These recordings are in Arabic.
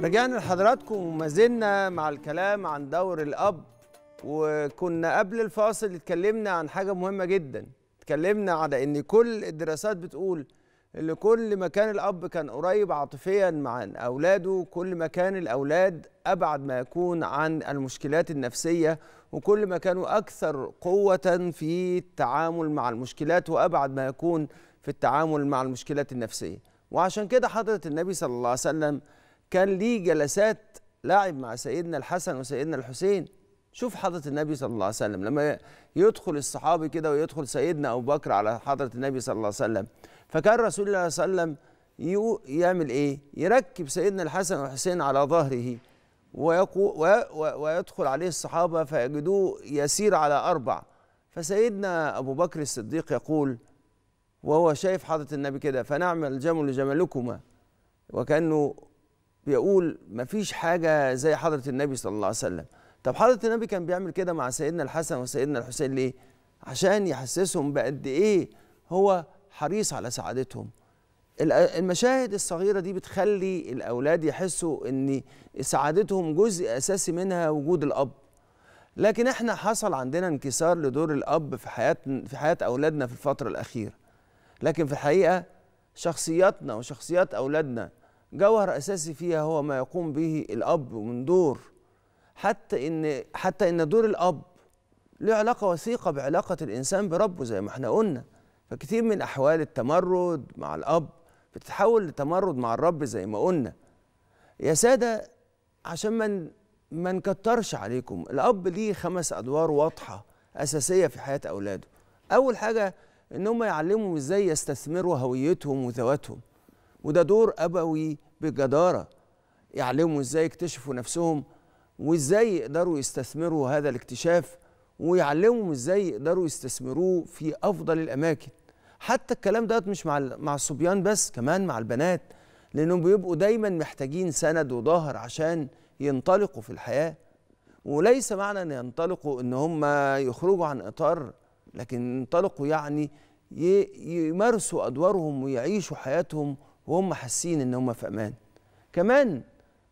رجعنا لحضراتكم وما زلنا مع الكلام عن دور الاب وكنا قبل الفاصل اتكلمنا عن حاجه مهمه جدا اتكلمنا على ان كل الدراسات بتقول ان كل ما كان الاب كان قريب عاطفيا مع اولاده كل ما كان الاولاد ابعد ما يكون عن المشكلات النفسيه وكل ما كانوا اكثر قوه في التعامل مع المشكلات وابعد ما يكون في التعامل مع المشكلات النفسيه وعشان كده حضره النبي صلى الله عليه وسلم كان ليه جلسات لعب مع سيدنا الحسن وسيدنا الحسين شوف حضرة النبي صلى الله عليه وسلم لما يدخل الصحابي كده ويدخل سيدنا أبو بكر على حضرة النبي صلى الله عليه وسلم فكان رسول الله صلى الله عليه وسلم يعمل إيه؟ يركب سيدنا الحسن والحسين على ظهره ويدخل عليه الصحابة فيجدوه يسير على أربع فسيدنا أبو بكر الصديق يقول وهو شايف حضرة النبي كده فنعم الجمل جملكما وكأنه بيقول ما فيش حاجة زي حضرة النبي صلى الله عليه وسلم طب حضرة النبي كان بيعمل كده مع سيدنا الحسن وسيدنا الحسين ليه؟ عشان يحسسهم بقد إيه هو حريص على سعادتهم المشاهد الصغيرة دي بتخلي الأولاد يحسوا إن سعادتهم جزء أساسي منها وجود الأب لكن إحنا حصل عندنا انكسار لدور الأب في حياة في حياة أولادنا في الفترة الأخيرة لكن في الحقيقة شخصياتنا وشخصيات أولادنا جوهر اساسي فيها هو ما يقوم به الاب من دور حتى ان حتى ان دور الاب له علاقه وثيقه بعلاقه الانسان بربه زي ما احنا قلنا فكثير من احوال التمرد مع الاب بتتحول لتمرد مع الرب زي ما قلنا يا ساده عشان ما ما نكترش عليكم الاب ليه خمس ادوار واضحه اساسيه في حياه اولاده اول حاجه ان هم يعلمهم ازاي يستثمروا هويتهم وذواتهم وده دور أبوي بجدارة يعلموا إزاي يكتشفوا نفسهم وإزاي يقدروا يستثمروا هذا الاكتشاف ويعلمهم إزاي يقدروا يستثمروه في أفضل الأماكن حتى الكلام ده مش مع مع الصبيان بس كمان مع البنات لأنهم بيبقوا دايما محتاجين سند وظهر عشان ينطلقوا في الحياة وليس معنى أن ينطلقوا أن هم يخرجوا عن إطار لكن ينطلقوا يعني يمارسوا أدوارهم ويعيشوا حياتهم وهم حاسين ان هم في امان كمان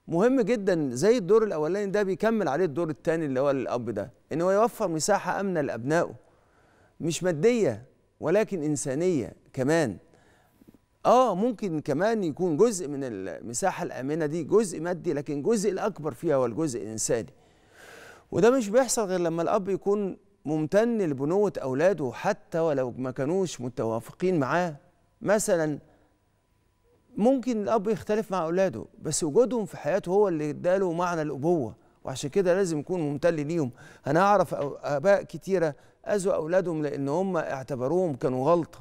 مهم جدا زي الدور الاولاني ده بيكمل عليه الدور الثاني اللي هو الاب ده ان هو يوفر مساحه امنه لابنائه مش ماديه ولكن انسانيه كمان اه ممكن كمان يكون جزء من المساحه الامنه دي جزء مادي لكن الجزء الاكبر فيها هو الجزء الانساني وده مش بيحصل غير لما الاب يكون ممتن لبنوه اولاده حتى ولو ما كانوش متوافقين معاه مثلا ممكن الاب يختلف مع اولاده بس وجودهم في حياته هو اللي اداله معنى الابوه وعشان كده لازم يكون ممتل ليهم انا اعرف اباء كتيره اذوا اولادهم لان هم اعتبروهم كانوا غلطه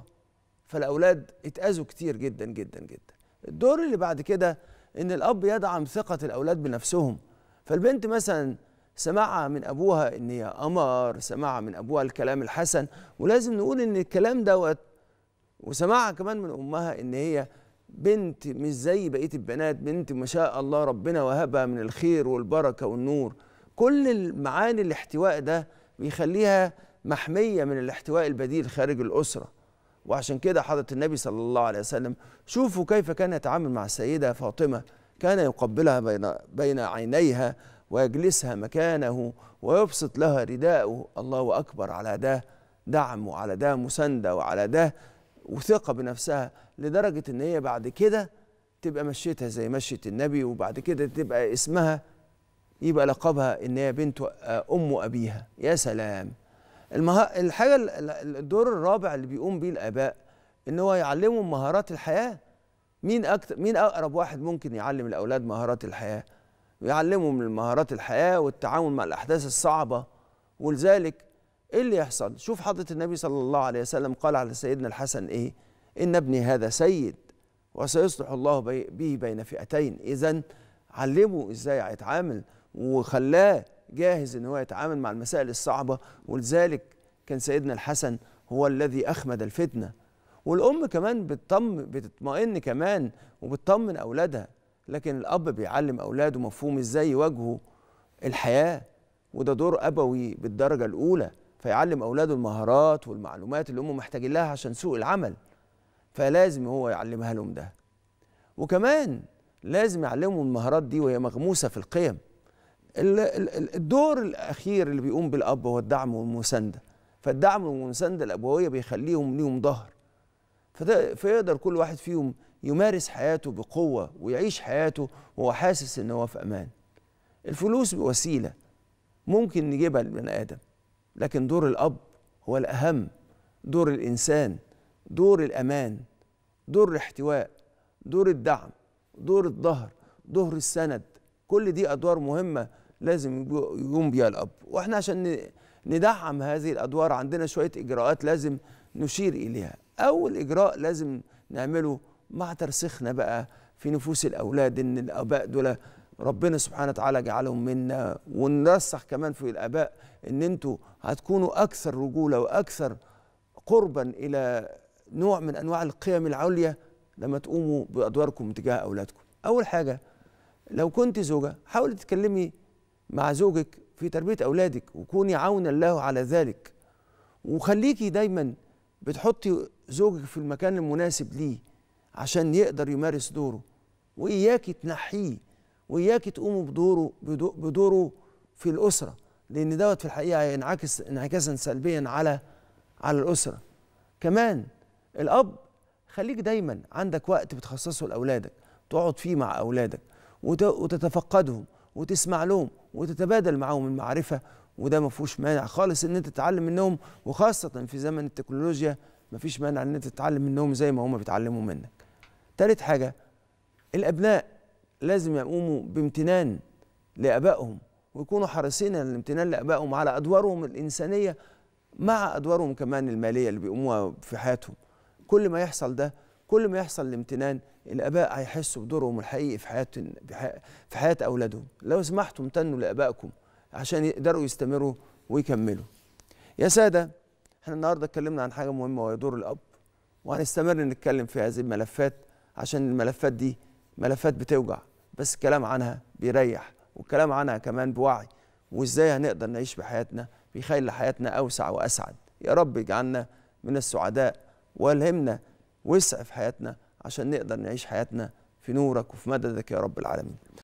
فالاولاد اتاذوا كتير جدا جدا جدا الدور اللي بعد كده ان الاب يدعم ثقه الاولاد بنفسهم فالبنت مثلا سمعها من ابوها ان هي قمر سمعها من ابوها الكلام الحسن ولازم نقول ان الكلام دوت وسمعها كمان من امها ان هي بنت مش زي بقيه البنات بنت ما شاء الله ربنا وهبها من الخير والبركه والنور كل المعاني الاحتواء ده بيخليها محميه من الاحتواء البديل خارج الاسره وعشان كده حضره النبي صلى الله عليه وسلم شوفوا كيف كان يتعامل مع السيده فاطمه كان يقبلها بين بين عينيها ويجلسها مكانه ويبسط لها رداءه الله اكبر على ده دعم وعلى ده مسانده وعلى ده وثقه بنفسها لدرجه ان هي بعد كده تبقى مشيتها زي مشيه النبي وبعد كده تبقى اسمها يبقى لقبها ان هي بنت ام ابيها يا سلام المه... الحاجه الدور الرابع اللي بيقوم بيه الاباء ان هو يعلمهم مهارات الحياه مين اكتر مين اقرب واحد ممكن يعلم الاولاد مهارات الحياه يعلمهم مهارات الحياه والتعامل مع الاحداث الصعبه ولذلك ايه اللي يحصل شوف حضره النبي صلى الله عليه وسلم قال على سيدنا الحسن ايه ان ابني هذا سيد وسيصلح الله به بي بين فئتين اذا علمه ازاي هيتعامل وخلاه جاهز ان هو يتعامل مع المسائل الصعبه ولذلك كان سيدنا الحسن هو الذي اخمد الفتنه والام كمان بتطم بتطمئن كمان وبتطمن اولادها لكن الاب بيعلم اولاده مفهوم ازاي يواجهوا الحياه وده دور ابوي بالدرجه الاولى فيعلم اولاده المهارات والمعلومات اللي هم محتاجين لها عشان سوق العمل فلازم هو يعلمها لهم ده وكمان لازم يعلمهم المهارات دي وهي مغموسه في القيم الدور الاخير اللي بيقوم بالاب هو الدعم والمسانده فالدعم والمسانده الابويه بيخليهم ليهم ظهر فيقدر كل واحد فيهم يمارس حياته بقوه ويعيش حياته وهو حاسس ان هو في امان الفلوس وسيله ممكن نجيبها للبني ادم لكن دور الاب هو الاهم دور الانسان دور الامان دور الاحتواء دور الدعم دور الظهر دور السند كل دي ادوار مهمه لازم يقوم بيها الاب واحنا عشان ندعم هذه الادوار عندنا شويه اجراءات لازم نشير اليها اول اجراء لازم نعمله مع ترسيخنا بقى في نفوس الاولاد ان الاباء دول ربنا سبحانه وتعالى جعلهم منا ونرسخ كمان في الآباء إن أنتوا هتكونوا أكثر رجولة وأكثر قربا إلى نوع من أنواع القيم العليا لما تقوموا بأدواركم تجاه أولادكم أول حاجة لو كنت زوجة حاولي تتكلمي مع زوجك في تربية أولادك وكوني عونا له على ذلك وخليكي دايما بتحطي زوجك في المكان المناسب ليه عشان يقدر يمارس دوره وإياكي تنحيه واياك تقوموا بدوره بدوره في الاسره لان دوت في الحقيقه هينعكس انعكاسا سلبيا على على الاسره كمان الاب خليك دايما عندك وقت بتخصصه لاولادك تقعد فيه مع اولادك وتتفقدهم وتسمع لهم وتتبادل معاهم المعرفه وده ما فيهوش مانع خالص ان انت تتعلم منهم وخاصه في زمن التكنولوجيا ما فيش مانع ان انت تتعلم منهم زي ما هم بيتعلموا منك تالت حاجه الابناء لازم يقوموا بامتنان لابائهم ويكونوا حريصين على الامتنان لابائهم على ادوارهم الانسانيه مع ادوارهم كمان الماليه اللي بيقوموها في حياتهم كل ما يحصل ده كل ما يحصل الامتنان الاباء هيحسوا بدورهم الحقيقي في حياه في حياه اولادهم لو سمحتوا امتنوا لابائكم عشان يقدروا يستمروا ويكملوا يا ساده احنا النهارده اتكلمنا عن حاجه مهمه وهي دور الاب وهنستمر نتكلم في هذه الملفات عشان الملفات دي ملفات بتوجع بس الكلام عنها بيريح والكلام عنها كمان بوعي وازاي هنقدر نعيش بحياتنا بيخلي حياتنا اوسع واسعد يا رب اجعلنا من السعداء والهمنا وسع في حياتنا عشان نقدر نعيش حياتنا في نورك وفي مددك يا رب العالمين